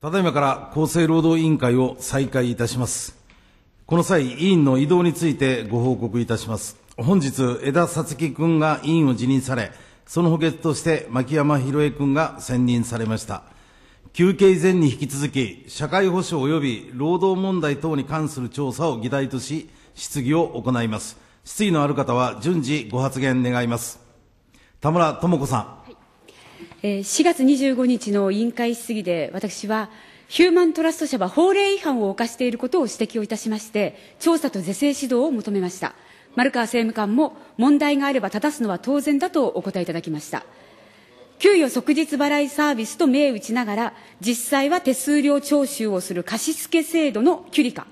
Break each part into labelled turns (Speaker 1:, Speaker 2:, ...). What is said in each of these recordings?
Speaker 1: ただいまから厚生労働委員会を再開いたします。この際、委員の異動についてご報告いたします。本日、江田さつき君が委員を辞任され、その補欠として牧山博恵君が選任されました。休憩以前に引き続き、社会保障及び労働問題等に関する調査を議題とし、質疑を行います。質疑のある方は順次ご発言願います。田村智子さん。
Speaker 2: え4月25日の委員会質疑で私はヒューマントラスト社は法令違反を犯していることを指摘をいたしまして調査と是正指導を求めました丸川政務官も問題があれば正すのは当然だとお答えいただきました給与即日払いサービスと銘打ちながら実際は手数料徴収をする貸付制度のキュリカ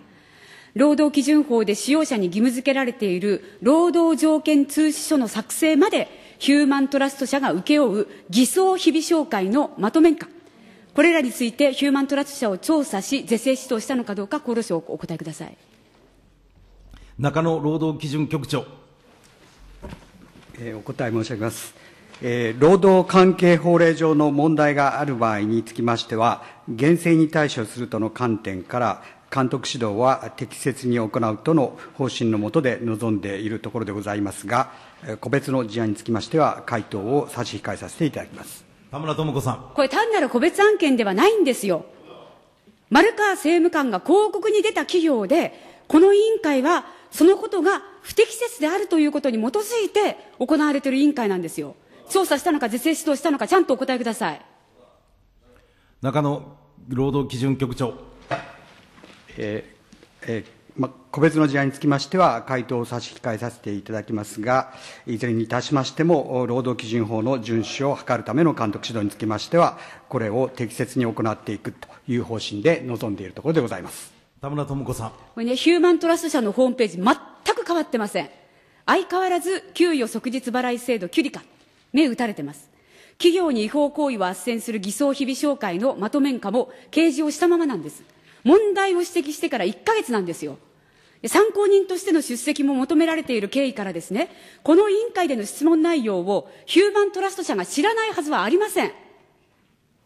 Speaker 2: 労働基準法で使用者に義務付けられている労働条件通知書の作成までヒューマントラスト社が請け負う偽装日々紹介のまとめんか、これらについてヒューマントラスト社を調査し、是正指導したのかどうか、厚労省、お答えください
Speaker 1: 中野労働基準局長。えー、お答え申し上げます。えー、労働関係法令上の問題がある場合につきましては、厳正に対処するとの観点から、監督指導は適切に行うとの方針の下で臨んでいるところでございますが、個別の事案につきましては、回答を差し控えさせていただきます田村智子さん。
Speaker 2: これ、単なる個別案件ではないんですよ。丸川政務官が広告に出た企業で、この委員会は、そのことが不適切であるということに基づいて行われている委員会なんですよ。調査したのか、是正指導したのか、ちゃんとお答えください。
Speaker 1: 中野労働基準局長。ええま、個別の事案につきましては、回答を差し控えさせていただきますが、いずれにいたしましても、労働基準法の遵守を図るための監督指導につきましては、これを適切に行っていくという方針で臨んでいるところでございます田村智子さん。
Speaker 2: これね、ヒューマントラスト社のホームページ、全く変わってません。相変わらず、給与即日払い制度、キュリカ、目打たれてます。企業に違法行為を斡旋する偽装日々紹介のまとめんかも、掲示をしたままなんです。問題を指摘してから1ヶ月なんですよ。参考人としての出席も求められている経緯からですね、この委員会での質問内容をヒューマントラスト社が知らないはずはありません。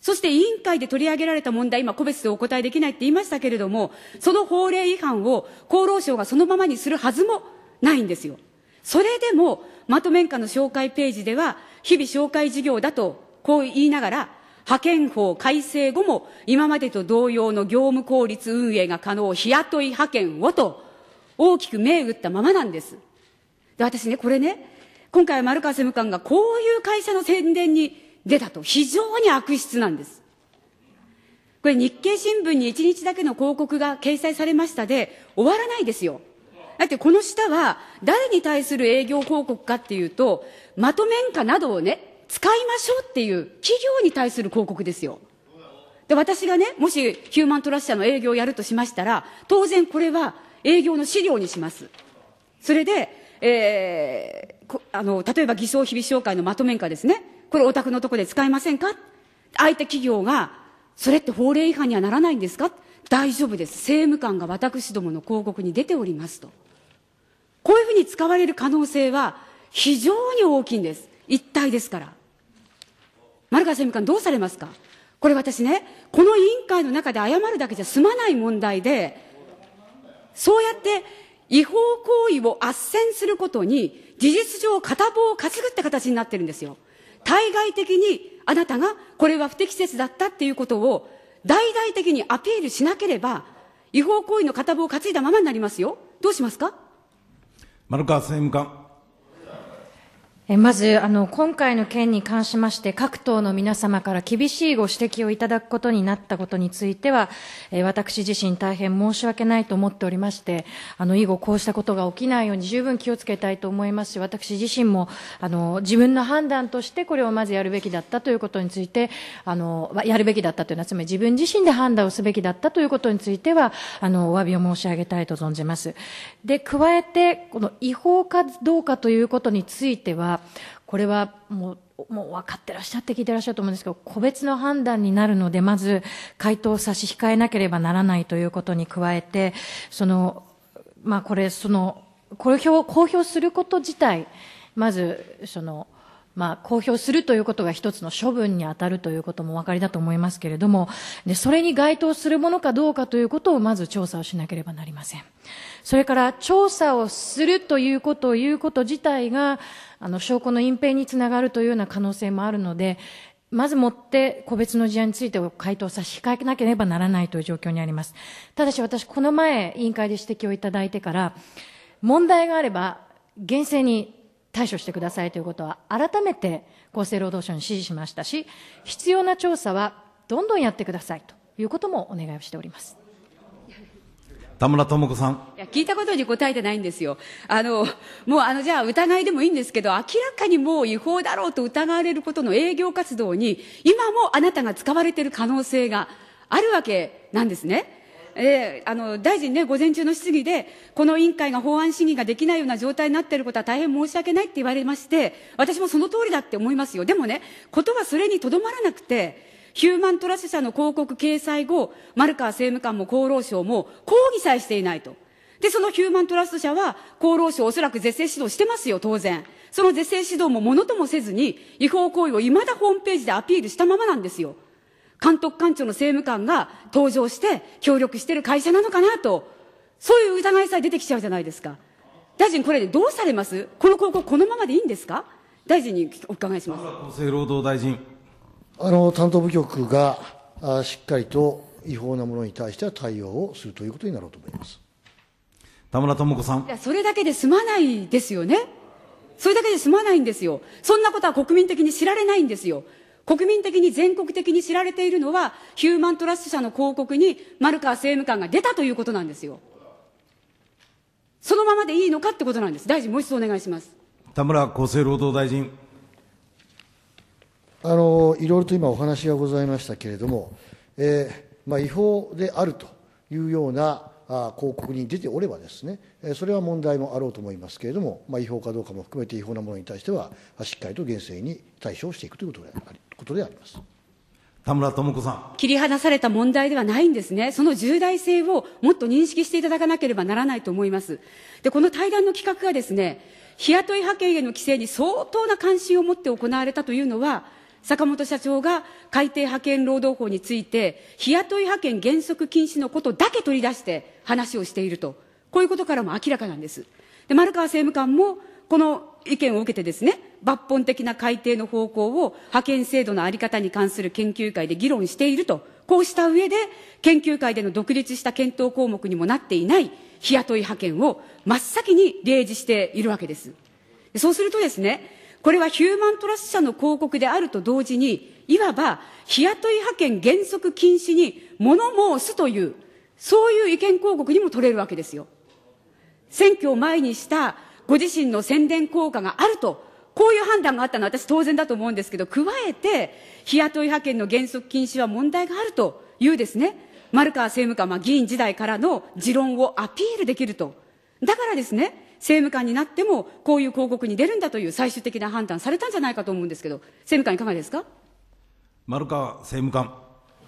Speaker 2: そして委員会で取り上げられた問題、今個別でお答えできないって言いましたけれども、その法令違反を厚労省がそのままにするはずもないんですよ。それでも、まとめんかの紹介ページでは、日々紹介事業だと、こう言いながら、派遣法改正後も今までと同様の業務効率運営が可能日雇い派遣をと大きく銘打ったままなんです。で、私ね、これね、今回は丸川政務官がこういう会社の宣伝に出たと非常に悪質なんです。これ日経新聞に一日だけの広告が掲載されましたで終わらないですよ。だってこの下は誰に対する営業広告かっていうと、まとめんかなどをね、使いましょうっていう企業に対する広告ですよ。で、私がね、もしヒューマントラス社の営業をやるとしましたら、当然これは営業の資料にします。それで、えー、あの、例えば偽装日々紹介のまとめんかですね。これお宅のとこで使いませんか相手企業が、それって法令違反にはならないんですか大丈夫です。政務官が私どもの広告に出ておりますと。こういうふうに使われる可能性は非常に大きいんです。一体ですから。丸川政務官どうされますかこれ私ね、この委員会の中で謝るだけじゃ済まない問題で、そうやって違法行為を斡旋することに、事実上片棒を担ぐって形になってるんですよ。対外的にあなたがこれは不適切だったっていうことを大々的にアピールしなければ、違法行為の片棒を担いだままになりますよ。どうしますか
Speaker 1: 丸川政務官。
Speaker 3: まずあの今回の件に関しまして各党の皆様から厳しいご指摘をいただくことになったことについては、え私自身大変申し訳ないと思っておりましてあの以後こうしたことが起きないように十分気をつけたいと思いますし私自身もあの自分の判断としてこれをまずやるべきだったということについてあのやるべきだったというのはつまり自分自身で判断をすべきだったということについてはあのお詫びを申し上げたいと存じます。で加えてこの違法かどうかということについてはこれはもうもう分かってらっしゃって聞いてらっしゃると思うんですけど個別の判断になるのでまず回答を差し控えなければならないということに加えてその、まあ、これその公表公表すること自体まずその。まあ、公表するということが一つの処分に当たるということもお分かりだと思いますけれどもでそれに該当するものかどうかということをまず調査をしなければなりません。それから調査をするということを言うこと自体が、あの、証拠の隠蔽につながるというような可能性もあるので、まずもって個別の事案について回答差し控えなければならないという状況にあります。ただし私、この前委員会で指摘をいただいてから、問題があれば厳正に対処してくださいということは改めて厚生労働省に指示しましたし、必要な調査は
Speaker 2: どんどんやってくださいということもお願いをしております。
Speaker 1: 田村智子さ
Speaker 3: ん。
Speaker 2: いや、聞いたことに答えてないんですよ。あの、もうあの、じゃあ疑いでもいいんですけど、明らかにもう違法だろうと疑われることの営業活動に、今もあなたが使われている可能性があるわけなんですね。えー、あの大臣ね、午前中の質疑で、この委員会が法案審議ができないような状態になっていることは大変申し訳ないって言われまして、私もその通りだって思いますよ、でもね、ことはそれにとどまらなくて、ヒューマントラス社の広告掲載後、丸川政務官も厚労省も抗議さえしていないと。で、そのヒューマントラスト社は、厚労省おそらく是正指導してますよ、当然。その是正指導もものともせずに、違法行為を未だホームページでアピールしたままなんですよ。監督官庁の政務官が登場して協力してる会社なのかなと、そういう疑いさえ出てきちゃうじゃないですか。大臣、これどうされますこの広告このままでいいんですか大臣にお伺いしま
Speaker 1: す。厚生労働大臣。あの担当部局がしっかりと違法なものに対しては対応をするということになろうと思います田村智子さんい
Speaker 2: やそれだけで済まないですよね、それだけで済まないんですよ、そんなことは国民的に知られないんですよ。国民的に全国的に知られているのは、ヒューマントラスト社の広告に丸川政務官が出たということなんですよ。そのままでいいのかってことなんです。大臣、もう一度お願いします。
Speaker 1: 田村厚生労働大臣。あのいろいろと今お話がございましたけれども、えーまあ、違法であるというようなあ広告に出ておればですね、それは問題もあろうと思いますけれども、まあ、違法かどうかも含めて違法なものに対しては、しっかりと厳正に対処をしていくということでありことであります。田村智子
Speaker 3: さん
Speaker 2: 切り離された問題ではないんですね、その重大性をもっと認識していただかなければならないと思います、でこの対談の企画がですね、日雇い派遣への規制に相当な関心を持って行われたというのは、坂本社長が海底派遣労働法について、日雇い派遣原則禁止のことだけ取り出して話をしていると、こういうことからも明らかなんです。で丸川政務官もこの意見を受けてですね、抜本的な改定の方向を派遣制度のあり方に関する研究会で議論していると、こうした上で、研究会での独立した検討項目にもなっていない日雇い派遣を真っ先に例示しているわけです。そうするとですね、これはヒューマントラス社の広告であると同時に、いわば日雇い派遣原則禁止に物申すという、そういう意見広告にも取れるわけですよ。選挙を前にしたご自身の宣伝効果があると、こういう判断があったのは私当然だと思うんですけど、加えて、日雇い派遣の原則禁止は問題があるというですね、丸川政務官は議員時代からの持論をアピールできると。だからですね、政務官になっても、こういう広告に出るんだという最終的な判断されたんじゃないかと思うんですけど、政務官いかがですか
Speaker 1: 丸川政務官。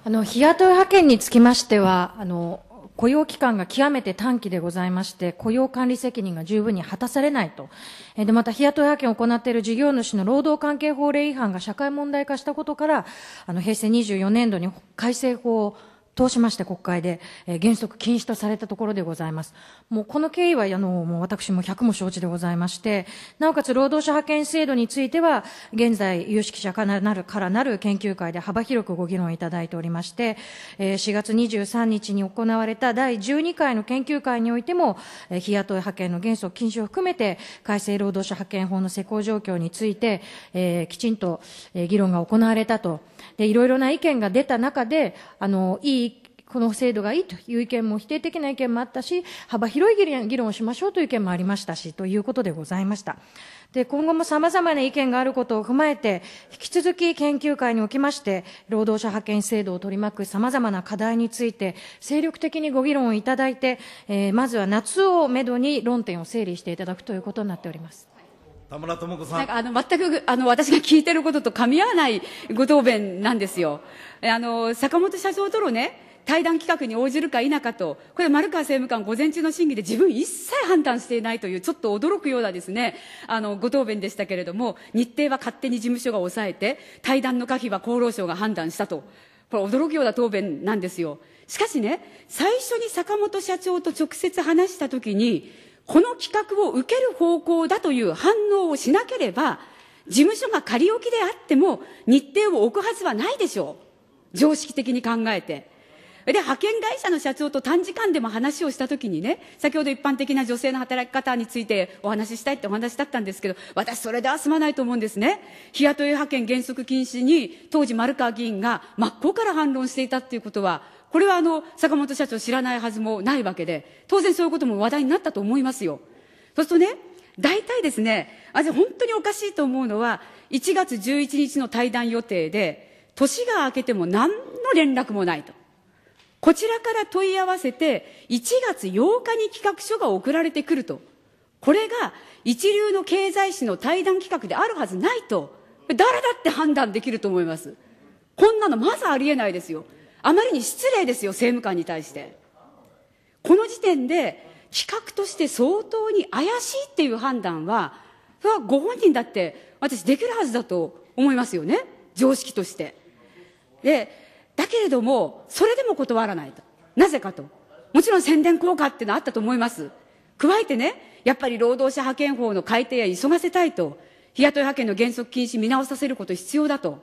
Speaker 2: あ
Speaker 3: の、日雇い派遣につきましては、あの、雇用期間が極めて短期でございまして、雇用管理責任が十分に果たされないと。えで、また、日雇い派遣を行っている事業主の労働関係法令違反が社会問題化したことから、あの、平成24年度に改正法を通しまして国会で、えー、原則禁止とされたところでございます。もうこの経緯は、あの、もう私も百も承知でございまして、なおかつ労働者派遣制度については、現在有識者からなるからなる研究会で幅広くご議論いただいておりまして、えー、4月23日に行われた第12回の研究会においても、えー、日雇い派遣の原則禁止を含めて、改正労働者派遣法の施行状況について、えー、きちんと、えー、議論が行われたと。で、いろいろな意見が出た中で、あの、いいこの制度がいいという意見も否定的な意見もあったし、幅広い議論をしましょうという意見もありましたし、ということでございました。で、今後も様々な意見があることを踏まえて、引き続き研究会におきまして、労働者派遣制度を取り巻く様々な課題について、精力的にご議論をいただいて、えー、まずは
Speaker 2: 夏をめどに論点を整理していただくということになっております。
Speaker 1: 田村智子さん。なんかあ
Speaker 2: の、全く、あの、私が聞いてることと噛み合わないご答弁なんですよ。あの、坂本社長とのね、対談企画に応じるか否かと、これ、丸川政務官、午前中の審議で自分一切判断していないという、ちょっと驚くようなですね、あの、ご答弁でしたけれども、日程は勝手に事務所が抑えて、対談の可否は厚労省が判断したと。これ、驚くような答弁なんですよ。しかしね、最初に坂本社長と直接話したときに、この企画を受ける方向だという反応をしなければ、事務所が仮置きであっても、日程を置くはずはないでしょう。常識的に考えて。で、派遣会社の社長と短時間でも話をしたときにね、先ほど一般的な女性の働き方についてお話ししたいってお話だったんですけど、私それでは済まないと思うんですね。日雇い派遣原則禁止に、当時丸川議員が真っ向から反論していたっていうことは、これはあの、坂本社長知らないはずもないわけで、当然そういうことも話題になったと思いますよ。そうするとね、大体ですね、あ、じゃ本当におかしいと思うのは、1月11日の対談予定で、年が明けても何の連絡もないと。こちらから問い合わせて、1月8日に企画書が送られてくると。これが一流の経済誌の対談企画であるはずないと。誰だって判断できると思います。こんなのまずありえないですよ。あまりに失礼ですよ、政務官に対して。この時点で、企画として相当に怪しいっていう判断は、それはご本人だって、私できるはずだと思いますよね。常識として。で、だけれども、それでも断らないと。なぜかと。もちろん宣伝効果っていうのはあったと思います。加えてね、やっぱり労働者派遣法の改定や急がせたいと。日雇い派遣の原則禁止見直させること必要だと。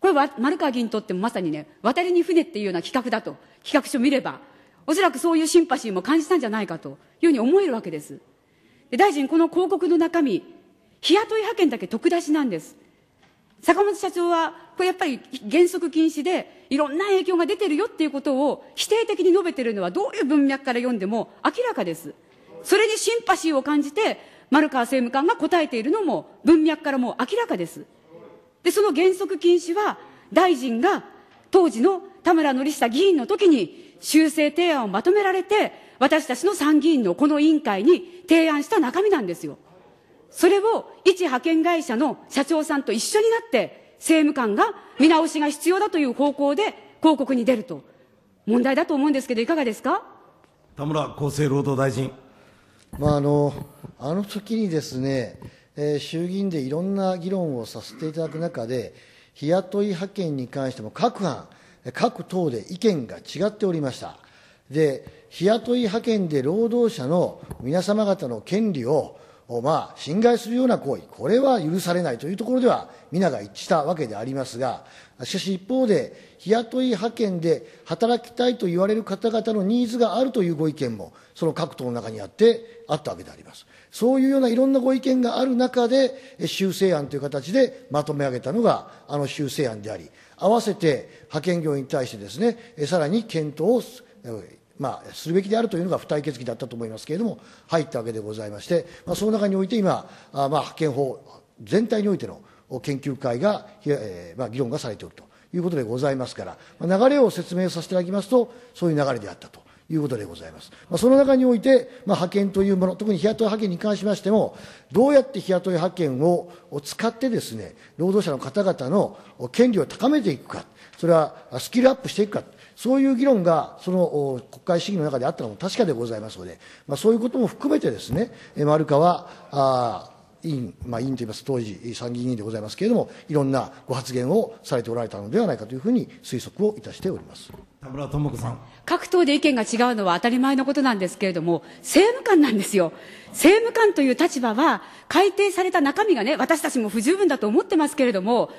Speaker 2: これは丸川議員にとってもまさにね、渡りに船っていうような企画だと。企画書見れば。おそらくそういうシンパシーも感じたんじゃないかというふうに思えるわけです。で大臣、この広告の中身、日雇い派遣だけ特出しなんです。坂本社長はこれやっぱり原則禁止で、いろんな影響が出てるよっていうことを否定的に述べてるのはどういう文脈から読んでも明らかです。それにシンパシーを感じて、丸川政務官が答えているのも文脈からも明らかです。で、その原則禁止は、大臣が当時の田村則久議員の時に修正提案をまとめられて、私たちの参議院のこの委員会に提案した中身なんですよ。それを一派遣会社の社長さんと一緒になって政務官が見直しが必要だという方向で広告に出ると。問題だと思うんですけど、いかがですか
Speaker 1: 田村厚生労働大臣。まあ、あの、あの時にですね、えー、衆議院でいろんな議論をさせていただく中で、日雇い派遣に関しても各班、各党で意見が違っておりました。で、日雇い派遣で労働者の皆様方の権利をまあ、侵害するような行為、これは許されないというところでは皆が一致したわけでありますが、しかし一方で、日雇い派遣で働きたいと言われる方々のニーズがあるというご意見も、その各党の中にあってあったわけであります。そういうようないろんなご意見がある中で、修正案という形でまとめ上げたのが、あの修正案であり、合わせて派遣業に対してですね、さらに検討をまあ、するべきであるというのが付帯決議だったと思いますけれども、入ったわけでございまして、まあ、その中において今、あまあ、派遣法全体においての研究会が、えー、まあ、議論がされておるということでございますから、まあ、流れを説明させていただきますと、そういう流れであったと。いうことでございます。まあ、その中において、まあ、派遣というもの、特に日雇い派遣に関しましても、どうやって日雇い派遣を使ってですね、労働者の方々の権利を高めていくか、それはスキルアップしていくか。そういう議論がその国会審議の中であったのも確かでございますので、まあ、そういうことも含めてですね、丸川委員、まあ、委員といいます、当時参議院議員でございますけれども、いろんなご発言をされておられたのではないかというふうに推測をいたしております田村智子さん
Speaker 2: 各党で意見が違うのは当たり前のことなんですけれども、政務官なんですよ。政務官という立場は、改定された中身がね、私たちも不十分だと思ってますけれども、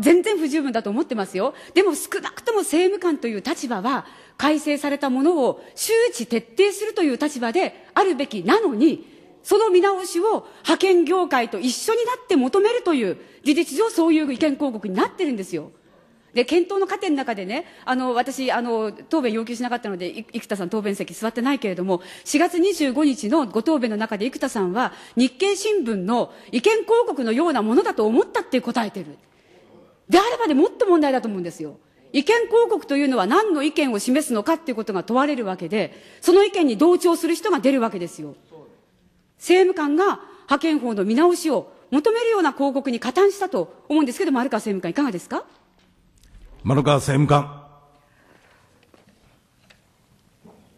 Speaker 2: 全然不十分だと思ってますよ。でも少なくとも政務官という立場は、改正されたものを周知徹底するという立場であるべきなのに、その見直しを派遣業界と一緒になって求めるという、事実上そういう意見広告になってるんですよ。で、検討の過程の中でね、あの、私、あの、答弁要求しなかったので、生田さん答弁席座ってないけれども、4月25日のご答弁の中で生田さんは、日経新聞の意見広告のようなものだと思ったって答えてる。であればもっと問題だと思うんですよ。意見広告というのは何の意見を示すのかっていうことが問われるわけで、その意見に同調する人が出るわけですよ。政務官が派遣法の見直しを求めるような広告に加担したと思うんですけど、丸川政務官いかがですか
Speaker 1: 丸川政務官。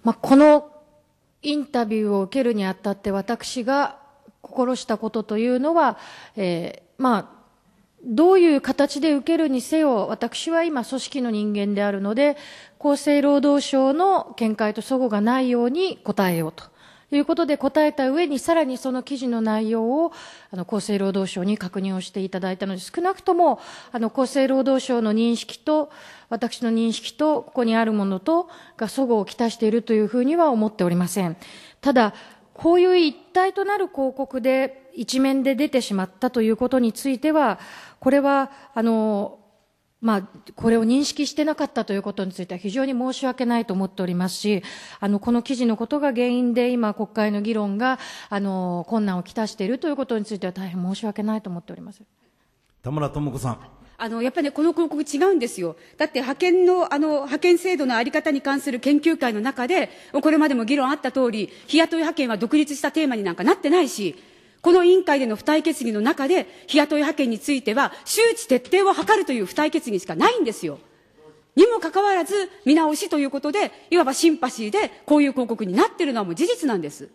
Speaker 2: まあ、このインタ
Speaker 3: ビューを受けるにあたって私が心したことというのは、えー、まあ、どういう形で受けるにせよ、私は今組織の人間であるので、厚生労働省の見解と齟齬がないように答えようということで答えた上に、さらにその記事の内容を、あの、厚生労働省に確認をしていただいたので、少なくとも、あの、厚生労働省の認識と、私の認識と、ここにあるものと、が齟齬をきたしているというふうには思っておりません。ただ、こういう一体となる広告で、一面で出てしまったということについては、これは、あの、まあ、これを認識してなかったということについては非常に申し訳ないと思っておりますし、あの、この記事のことが原因で今国会の議論が、あの、困難をきたしているということについては大変申し訳ないと思っております。
Speaker 2: 田村智子さん。あの、やっぱり、ね、この広告違うんですよ。だって派遣の、あの、派遣制度のあり方に関する研究会の中で、これまでも議論あった通り、日雇い派遣は独立したテーマになんかなってないし、この委員会での付帯決議の中で、日雇い派遣については、周知徹底を図るという付帯決議しかないんですよ。にもかかわらず、見直しということで、いわばシンパシーで、こういう広告になってるのはもう事実なんです。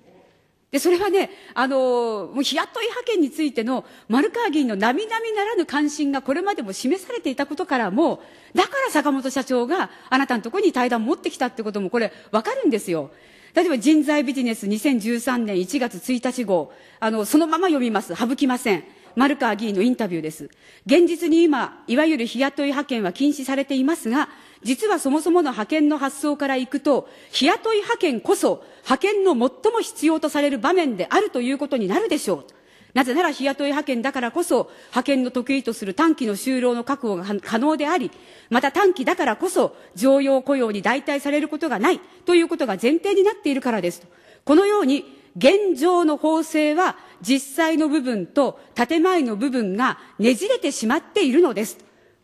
Speaker 2: で、それはね、あのもう日雇い派遣についての丸川議員の並々ならぬ関心がこれまでも示されていたことからも、だから坂本社長があなたのところに対談持ってきたってこともこれわかるんですよ。例えば人材ビジネス2013年1月1日号、あの、そのまま読みます。省きません。丸川議員のインタビューです。現実に今、いわゆる日雇い派遣は禁止されていますが、実はそもそもの派遣の発想からいくと、日雇い派遣こそ派遣の最も必要とされる場面であるということになるでしょう。なぜなら日雇い派遣だからこそ、派遣の得意とする短期の就労の確保が可能であり、また短期だからこそ、常用雇用に代替されることがないということが前提になっているからですと。このように、現状の法制は実際の部分と建前の部分がねじれてしまっているのです。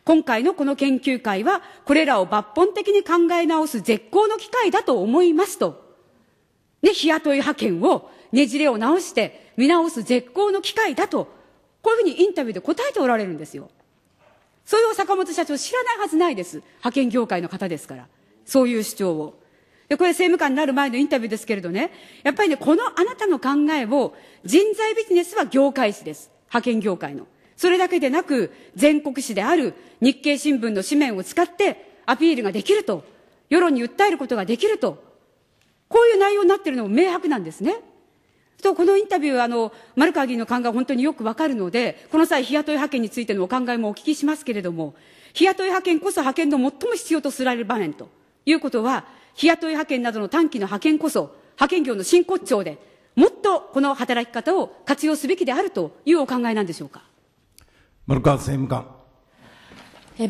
Speaker 2: 今回のこの研究会は、これらを抜本的に考え直す絶好の機会だと思いますと。ね、日雇い派遣をねじれを直して見直す絶好の機会だと、こういうふうにインタビューで答えておられるんですよ。それを坂本社長知らないはずないです。派遣業界の方ですから。そういう主張を。で、これ政務官になる前のインタビューですけれどね、やっぱりね、このあなたの考えを、人材ビジネスは業界誌です。派遣業界の。それだけでなく、全国紙である日経新聞の紙面を使ってアピールができると、世論に訴えることができると、こういう内容になっているのも明白なんですね。とこのインタビュー、あの、丸川議員の考え本当によくわかるので、この際、日雇い派遣についてのお考えもお聞きしますけれども、日雇い派遣こそ派遣の最も必要とすられる場面ということは、日雇い派遣などの短期の派遣こそ、派遣業の真骨頂で、もっとこの働き方を活用すべきであるというお考えなんでしょうか。
Speaker 1: 丸川政務官。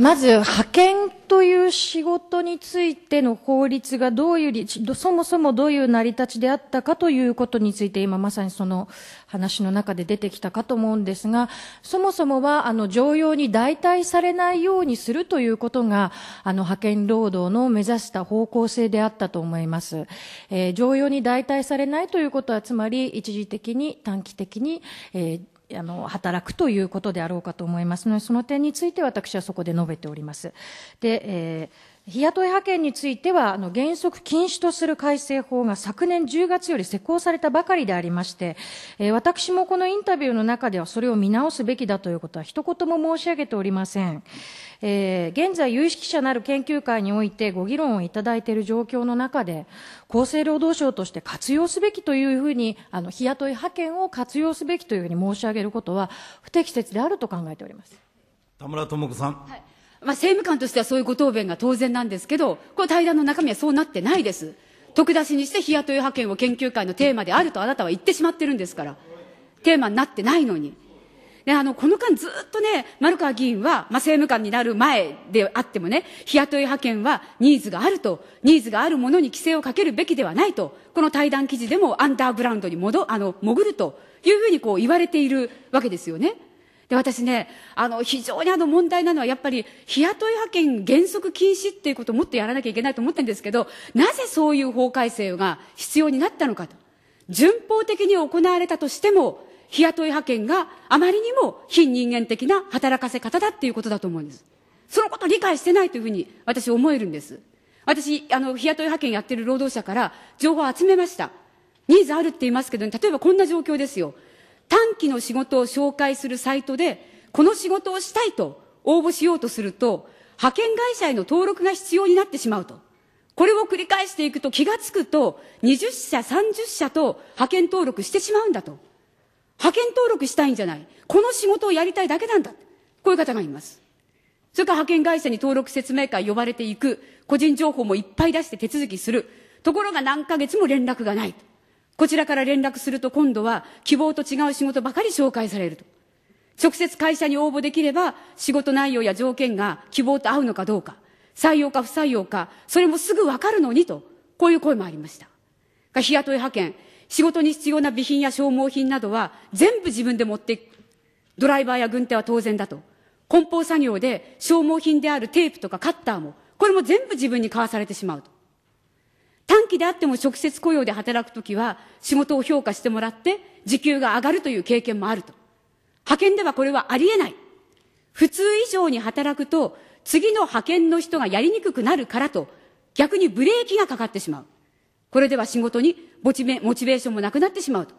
Speaker 2: まず、派遣という仕
Speaker 3: 事についての法律がどういう、そもそもどういう成り立ちであったかということについて、今まさにその話の中で出てきたかと思うんですが、そもそもは、あの、常用に代替されないようにするということが、あの、派遣労働の目指した方向性であったと思います。えー、常用に代替されないということは、つまり、一時的に、短期的に、えーあの働くということであろうかと思いますのでその点について私はそこで述べております。でえー日雇い派遣については、あの原則禁止とする改正法が昨年10月より施行されたばかりでありまして、えー、私もこのインタビューの中ではそれを見直すべきだということは一言も申し上げておりません。えー、現在有識者なる研究会においてご議論をいただいている状況の中で、厚生労働省として活用すべきというふうに、あの、日雇い派遣を活用すべきというふうに申し上げることは不適切であると
Speaker 2: 考えております。
Speaker 1: 田村智子さん。はい
Speaker 2: まあ、政務官としてはそういうご答弁が当然なんですけど、この対談の中身はそうなってないです。徳出しにして日雇い派遣を研究会のテーマであるとあなたは言ってしまってるんですから。テーマになってないのに。で、あの、この間ずっとね、丸川議員は、まあ、政務官になる前であってもね、日雇い派遣はニーズがあると、ニーズがあるものに規制をかけるべきではないと、この対談記事でもアンダーグラウンドに戻、あの、潜るというふうにこう言われているわけですよね。で、私ね、あの、非常にあの問題なのは、やっぱり、日雇い派遣原則禁止っていうことをもっとやらなきゃいけないと思ってるんですけど、なぜそういう法改正が必要になったのかと。順法的に行われたとしても、日雇い派遣があまりにも非人間的な働かせ方だっていうことだと思うんです。そのことを理解してないというふうに私思えるんです。私、あの、日雇い派遣やってる労働者から情報を集めました。ニーズあるって言いますけど、ね、例えばこんな状況ですよ。短期の仕事を紹介するサイトで、この仕事をしたいと応募しようとすると、派遣会社への登録が必要になってしまうと。これを繰り返していくと気がつくと、20社、30社と派遣登録してしまうんだと。派遣登録したいんじゃない。この仕事をやりたいだけなんだ。こういう方がいます。それから派遣会社に登録説明会呼ばれていく。個人情報もいっぱい出して手続きする。ところが何ヶ月も連絡がない。こちらから連絡すると今度は希望と違う仕事ばかり紹介されると。直接会社に応募できれば仕事内容や条件が希望と合うのかどうか、採用か不採用か、それもすぐわかるのにと、こういう声もありました。日雇い派遣、仕事に必要な備品や消耗品などは全部自分で持っていく。ドライバーや軍手は当然だと。梱包作業で消耗品であるテープとかカッターも、これも全部自分に買わされてしまうと。短期であっても直接雇用で働くときは仕事を評価してもらって時給が上がるという経験もあると。派遣ではこれはありえない。普通以上に働くと次の派遣の人がやりにくくなるからと逆にブレーキがかかってしまう。これでは仕事にモチベモチベーションもなくなってしまうと。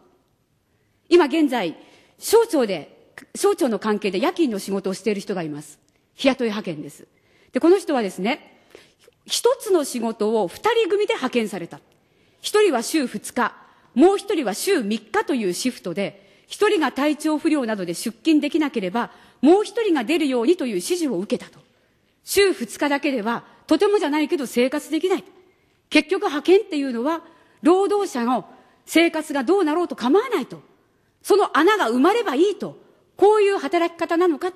Speaker 2: 今現在、省庁で、省庁の関係で夜勤の仕事をしている人がいます。日雇い派遣です。で、この人はですね、一つの仕事を二人組で派遣された。一人は週二日、もう一人は週三日というシフトで、一人が体調不良などで出勤できなければ、もう一人が出るようにという指示を受けたと。週二日だけでは、とてもじゃないけど生活できない。結局派遣っていうのは、労働者の生活がどうなろうと構わないと。その穴が埋まればいいと。こういう働き方なのか。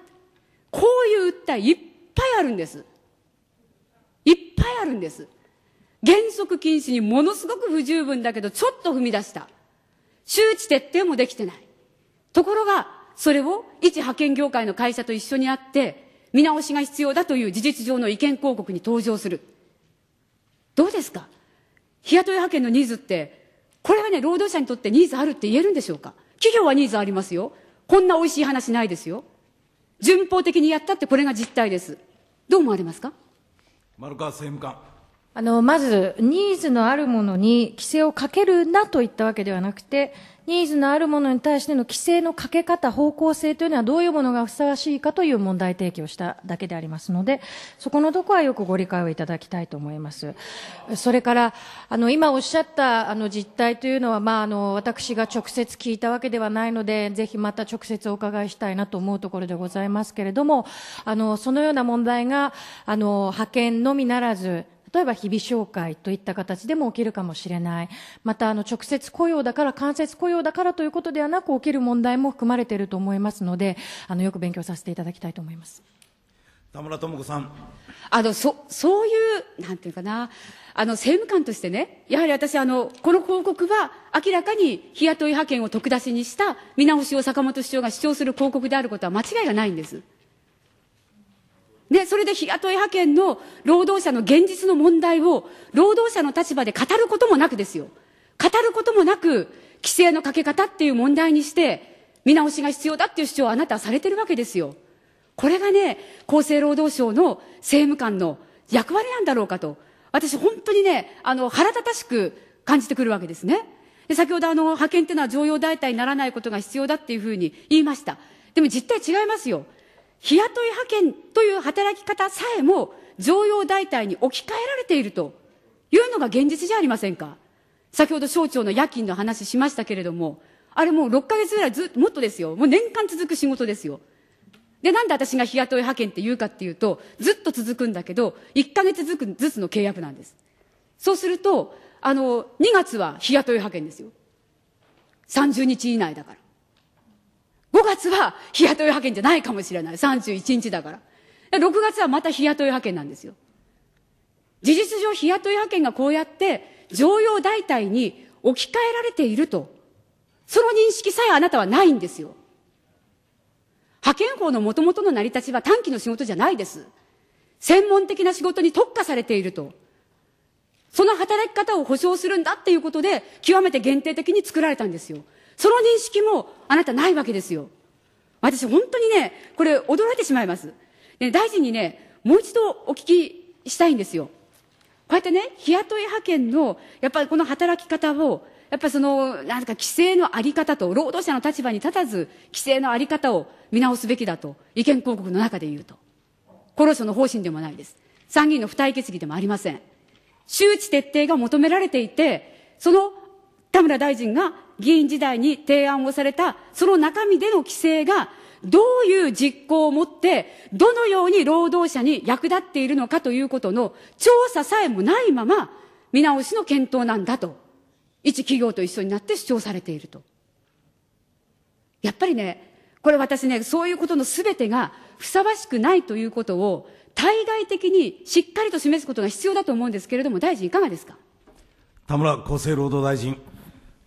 Speaker 2: こういう訴えいっぱいあるんです。いっぱいあるんです。原則禁止にものすごく不十分だけど、ちょっと踏み出した。周知徹底もできてない。ところが、それを一派遣業界の会社と一緒にあって、見直しが必要だという事実上の意見広告に登場する。どうですか日雇い派遣のニーズって、これはね、労働者にとってニーズあるって言えるんでしょうか企業はニーズありますよ。こんな美味しい話ないですよ。順法的にやったってこれが実態です。どう思われますか
Speaker 1: 丸川政務
Speaker 3: 官あの、まず、ニーズのあるものに規制をかけるなといったわけではなくて、ニーズのあるものに対しての規制のかけ方、方向性というのはどういうものがふさわしいかという問題提起をしただけでありますので、そこのとこはよくご理解をいただきたいと思います。それから、あの、今おっしゃったあの実態というのは、まあ、あの、私が直接聞いたわけではないので、ぜひまた直接お伺いしたいなと思うところでございますけれども、あの、そのような問題が、あの、派遣のみならず、例えば日々紹介といった形でも起きるかもしれない。また、あの、直接雇用だから、間接雇用だからということではなく起きる問題も含まれていると思いますので、あの、よく勉強させて
Speaker 2: いただきたいと思います。
Speaker 1: 田村智子さん。
Speaker 2: あの、そ、そういう、なんていうかな、あの、政務官としてね、やはり私、あの、この広告は明らかに日雇い派遣を得出しにした見直しを坂本市長が主張する広告であることは間違いがないんです。で、それで日雇い派遣の労働者の現実の問題を、労働者の立場で語ることもなくですよ。語ることもなく、規制のかけ方っていう問題にして、見直しが必要だっていう主張をあなたはされてるわけですよ。これがね、厚生労働省の政務官の役割なんだろうかと。私本当にね、あの、腹立たしく感じてくるわけですね。で、先ほどあの、派遣っていうのは常用代替にならないことが必要だっていうふうに言いました。でも実態違いますよ。日雇い派遣という働き方さえも、常用代替に置き換えられているというのが現実じゃありませんか。先ほど省庁の夜勤の話しましたけれども、あれもう6ヶ月ぐらいずっと、もっとですよ。もう年間続く仕事ですよ。で、なんで私が日雇い派遣って言うかっていうと、ずっと続くんだけど、1ヶ月ずつの契約なんです。そうすると、あの、2月は日雇い派遣ですよ。30日以内だから。5月は日雇い派遣じゃないかもしれない。31日だから。6月はまた日雇い派遣なんですよ。事実上日雇い派遣がこうやって常用代替に置き換えられていると。その認識さえあなたはないんですよ。派遣法のもともとの成り立ちは短期の仕事じゃないです。専門的な仕事に特化されていると。その働き方を保障するんだっていうことで、極めて限定的に作られたんですよ。その認識もあなたないわけですよ。私本当にね、これ驚いてしまいます。大臣にね、もう一度お聞きしたいんですよ。こうやってね、日雇い派遣の、やっぱりこの働き方を、やっぱりその、なんか規制のあり方と、労働者の立場に立たず、規制のあり方を見直すべきだと、意見広告の中で言うと。厚労省の方針でもないです。参議院の付帯決議でもありません。周知徹底が求められていて、その田村大臣が議員時代に提案をされた、その中身での規制が、どういう実行をもって、どのように労働者に役立っているのかということの調査さえもないまま、見直しの検討なんだと、一企業と一緒になって主張されていると。やっぱりね、これ私ね、そういうことのすべてがふさわしくないということを、対外的にしっかりと示すことが必要だと思うんですけれども、大臣、いかがですか
Speaker 1: 田村厚生労働大臣。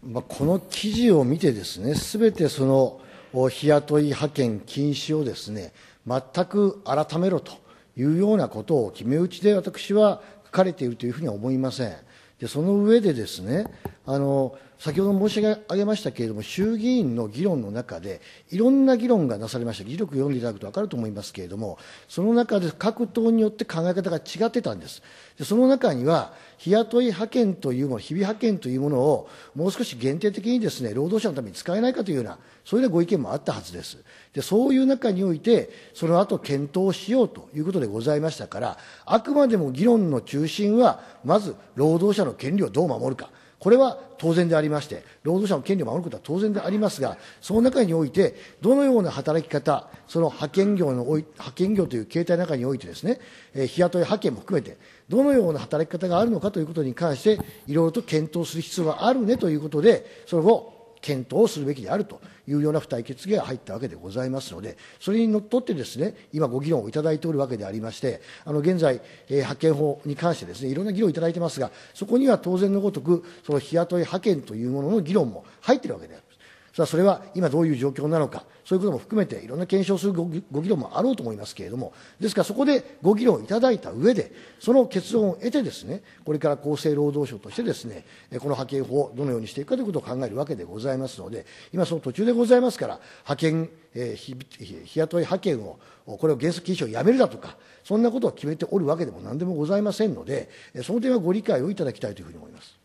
Speaker 1: まあ、この記事を見てですね、すべてその日雇い派遣禁止をですね、全く改めろというようなことを決め打ちで私は書かれているというふうには思いません。でその上でですね、あの先ほど申し上げましたけれども、衆議院の議論の中で、いろんな議論がなされました、議力読んでいただくと分かると思いますけれども、その中で各党によって考え方が違ってたんです。でその中には、日雇い派遣というもの、日々派遣というものを、もう少し限定的にですね、労働者のために使えないかというような、そういうようなご意見もあったはずです。で、そういう中において、その後検討しようということでございましたから、あくまでも議論の中心は、まず労働者の権利をどう守るか。これは当然でありまして、労働者の権利を守ることは当然でありますが、その中において、どのような働き方、その派遣業の派遣業という形態の中においてですね、え日雇い派遣も含めて、どのような働き方があるのかということに関して、いろいろと検討する必要があるねということで、その後、検討をするべきであるというような付帯決議が入ったわけでございますので、それにのっとってですね、今ご議論をいただいておるわけでありまして、あの現在、えー、派遣法に関してですね、いろんな議論をいただいてますが、そこには当然のごとく、その日雇い派遣というものの議論も入っているわけである。さあ、それは今どういう状況なのか、そういうことも含めていろんな検証するご議論もあろうと思いますけれども、ですからそこでご議論をいただいた上で、その結論を得てですね、これから厚生労働省としてですね、この派遣法をどのようにしていくかということを考えるわけでございますので、今その途中でございますから、派遣、えー、日雇い派遣を、これを原則禁止をやめるだとか、そんなことを決めておるわけでも何でもございませんので、その点はご理解をいただきたいというふうに思います。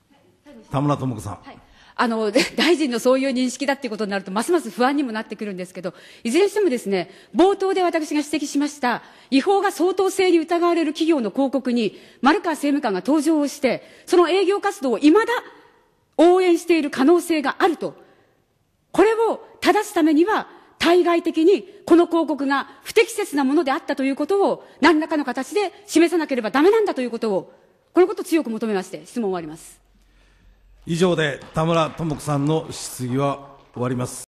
Speaker 1: 田村智子さん。はい
Speaker 2: あの、大臣のそういう認識だっていうことになると、ますます不安にもなってくるんですけど、いずれにしてもですね、冒頭で私が指摘しました、違法が相当性に疑われる企業の広告に、丸川政務官が登場をして、その営業活動を未だ応援している可能性があると。これを正すためには、対外的にこの広告が不適切なものであったということを何らかの形で示さなければダメなんだということをこのことを強く求めまして質問を終わります。
Speaker 1: 以上で田村智子さんの質疑は終わります。